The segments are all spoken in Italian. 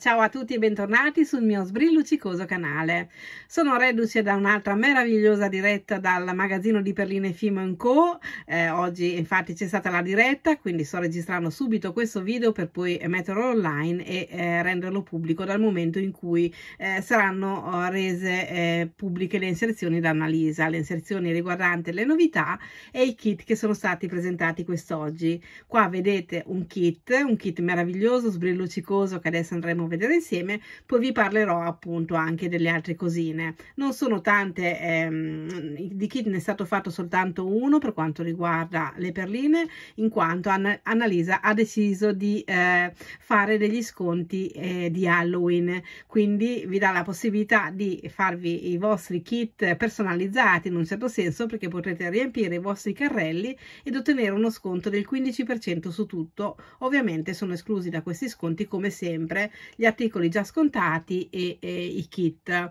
ciao a tutti e bentornati sul mio sbrillucicoso canale. Sono reduce da un'altra meravigliosa diretta dal magazzino di Perline Film Co. Eh, oggi infatti c'è stata la diretta, quindi sto registrando subito questo video per poi metterlo online e eh, renderlo pubblico dal momento in cui eh, saranno eh, rese eh, pubbliche le inserzioni da Annalisa, le inserzioni riguardanti le novità e i kit che sono stati presentati quest'oggi. Qua vedete un kit, un kit meraviglioso, sbrillucicoso che adesso andremo a vedere insieme, poi vi parlerò appunto anche delle altre cosine. Non sono tante, ehm, di kit ne è stato fatto soltanto uno per quanto riguarda le perline, in quanto Anna, Annalisa ha deciso di eh, fare degli sconti eh, di Halloween, quindi vi dà la possibilità di farvi i vostri kit personalizzati in un certo senso perché potrete riempire i vostri carrelli ed ottenere uno sconto del 15% su tutto. Ovviamente sono esclusi da questi sconti come sempre gli articoli già scontati e, e i kit.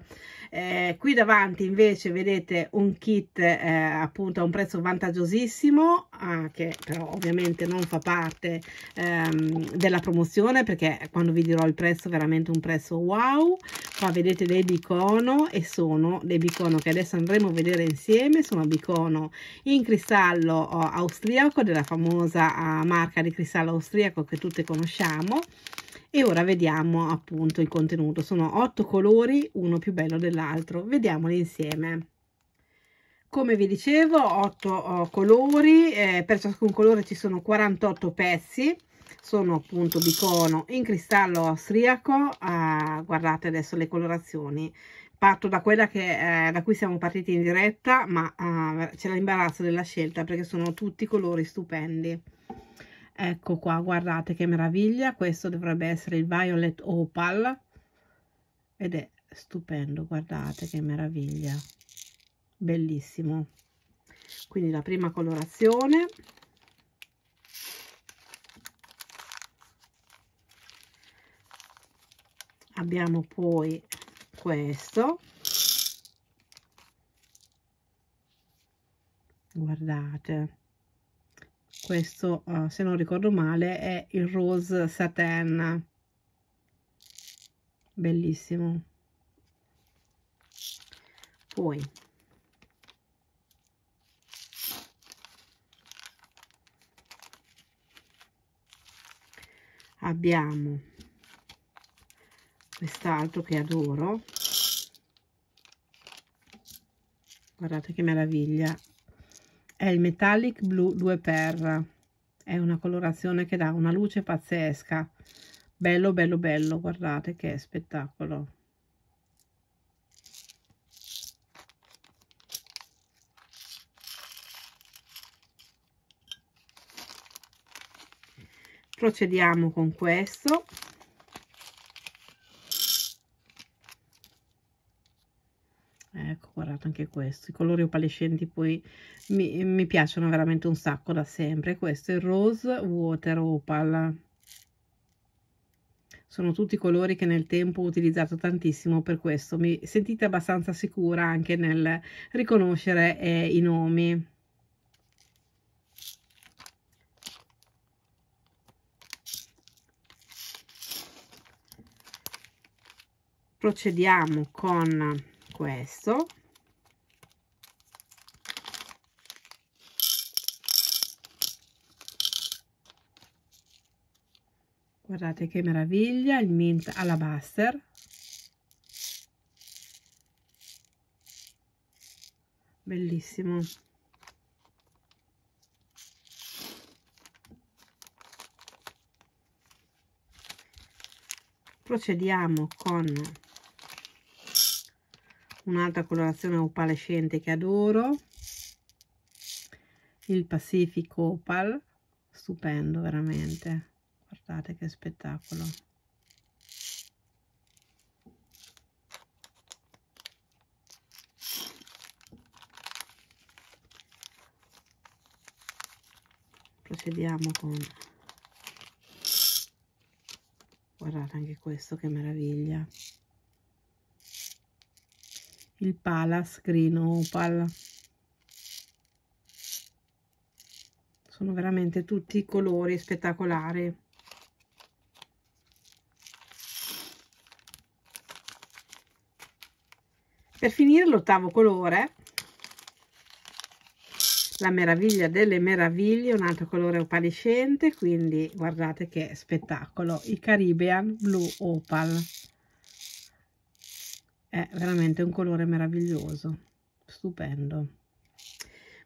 Eh, qui davanti invece vedete un kit eh, appunto a un prezzo vantaggiosissimo ah, che però ovviamente non fa parte ehm, della promozione perché quando vi dirò il prezzo veramente un prezzo wow. Qua vedete dei bicono e sono dei bicono che adesso andremo a vedere insieme, sono bicono in cristallo eh, austriaco della famosa eh, marca di cristallo austriaco che tutte conosciamo e ora vediamo appunto il contenuto sono otto colori uno più bello dell'altro vediamoli insieme come vi dicevo otto oh, colori eh, per ciascun colore ci sono 48 pezzi sono appunto bicono in cristallo austriaco eh, guardate adesso le colorazioni parto da quella che, eh, da cui siamo partiti in diretta ma ah, c'è l'imbarazzo della scelta perché sono tutti colori stupendi ecco qua guardate che meraviglia questo dovrebbe essere il violet opal ed è stupendo guardate che meraviglia bellissimo quindi la prima colorazione abbiamo poi questo guardate questo uh, se non ricordo male è il rose satin bellissimo poi abbiamo quest'altro che adoro guardate che meraviglia è il metallic blu 2 per è una colorazione che dà una luce pazzesca bello bello bello guardate che spettacolo procediamo con questo anche questo i colori opalescenti poi mi, mi piacciono veramente un sacco da sempre questo è il rose water opal sono tutti colori che nel tempo ho utilizzato tantissimo per questo mi sentite abbastanza sicura anche nel riconoscere eh, i nomi procediamo con questo guardate che meraviglia il mint alabaster bellissimo procediamo con un'altra colorazione opalescente che adoro il pacifico Opal stupendo veramente guardate che spettacolo procediamo con guardate anche questo che meraviglia il palace green opal sono veramente tutti colori spettacolari per finire l'ottavo colore la meraviglia delle meraviglie un altro colore opalescente quindi guardate che spettacolo i Caribbean blu Opal è veramente un colore meraviglioso stupendo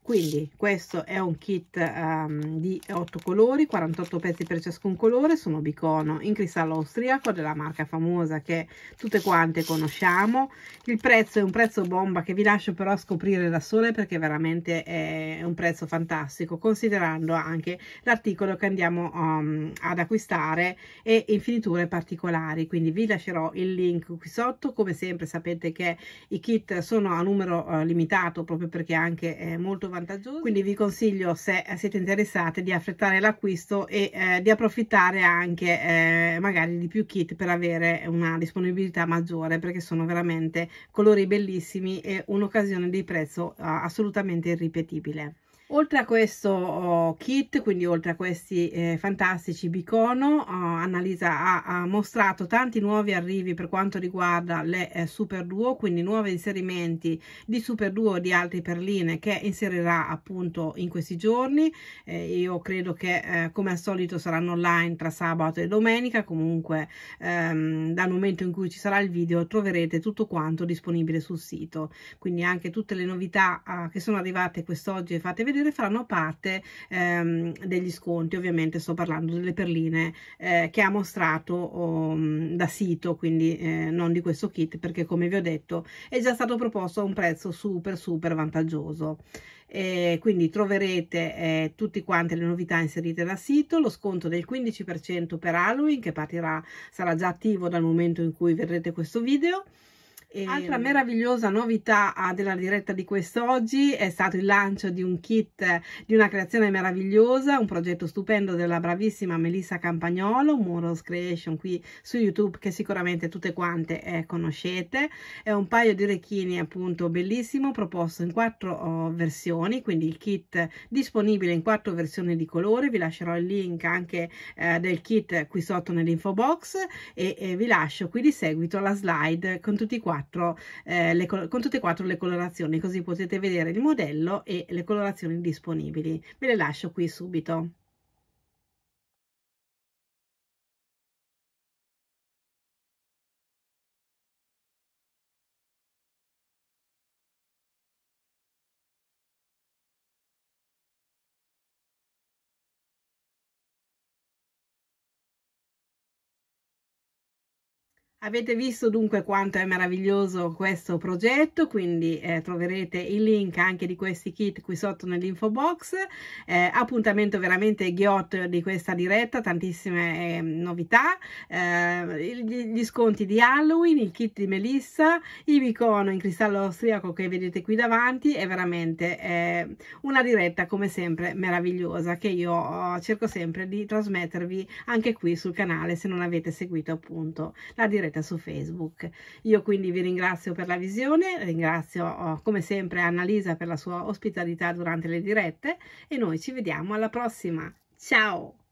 quindi questo è un kit um, di 8 colori 48 pezzi per ciascun colore sono bicono in cristallo austriaco della marca famosa che tutte quante conosciamo il prezzo è un prezzo bomba che vi lascio però scoprire da sole perché veramente è un prezzo fantastico considerando anche l'articolo che andiamo um, ad acquistare e in finiture particolari quindi vi lascerò il link qui sotto come sempre sapete che i kit sono a numero uh, limitato proprio perché anche è eh, molto vantaggiosi. Quindi vi consiglio, se eh, siete interessate, di affrettare l'acquisto e eh, di approfittare anche eh, magari di più kit per avere una disponibilità maggiore perché sono veramente colori bellissimi e un'occasione di prezzo eh, assolutamente irripetibile. Oltre a questo oh, kit, quindi oltre a questi eh, fantastici Bicono, oh, Annalisa ha, ha, mostrato tanti nuovi arrivi per quanto riguarda le eh, Super Duo, quindi nuovi inserimenti di Super Duo di altre perline che inserirà appunto in questi giorni. Eh, io credo che eh, come al solito saranno online tra sabato e domenica, comunque ehm, dal momento in cui ci sarà il video troverete tutto quanto disponibile sul sito. Quindi anche tutte le novità ah, che sono arrivate quest'oggi e fate vedere scoprire faranno parte ehm, degli sconti, ovviamente sto parlando delle perline eh, che ha mostrato oh, da sito, quindi eh, non di questo kit perché come vi ho detto è già stato proposto a un prezzo super super vantaggioso. E quindi troverete eh, tutte quante le novità inserite dal sito, lo sconto del 15% per Halloween che partirà, sarà già attivo dal momento in cui vedrete questo video. Altra ehm, meravigliosa novità ah, della diretta di quest'oggi è stato il lancio di un kit di una creazione meravigliosa, un progetto stupendo della bravissima Melissa Campagnolo, Moros Creation qui su YouTube che sicuramente tutte quante eh, conoscete. È un paio di orecchini appunto bellissimo proposto in quattro oh, versioni, quindi il kit disponibile in quattro versioni di colore, vi lascerò il link anche eh, del kit qui sotto nell'info box e, e vi lascio qui di seguito la slide con tutti i quattro quattro, eh, le, con tutte e quattro le colorazioni, così potete vedere il modello e le colorazioni disponibili. Ve le lascio qui subito. Avete visto dunque quanto è meraviglioso questo progetto, quindi eh, troverete il link anche di questi kit qui sotto nell'info box. Eh, appuntamento veramente ghiotto di questa diretta, tantissime ehm, eh, novità, gli, gli sconti di Halloween, il kit di Melissa, i bicono in cristallo austriaco che vedete qui davanti, è veramente eh, una diretta come sempre meravigliosa che io oh, cerco sempre di trasmettervi anche qui sul canale se non avete seguito appunto la diretta troverete su Facebook. Io quindi vi ringrazio per la visione, ringrazio oh, come sempre Annalisa per la sua ospitalità durante le dirette e noi ci vediamo alla prossima. Ciao!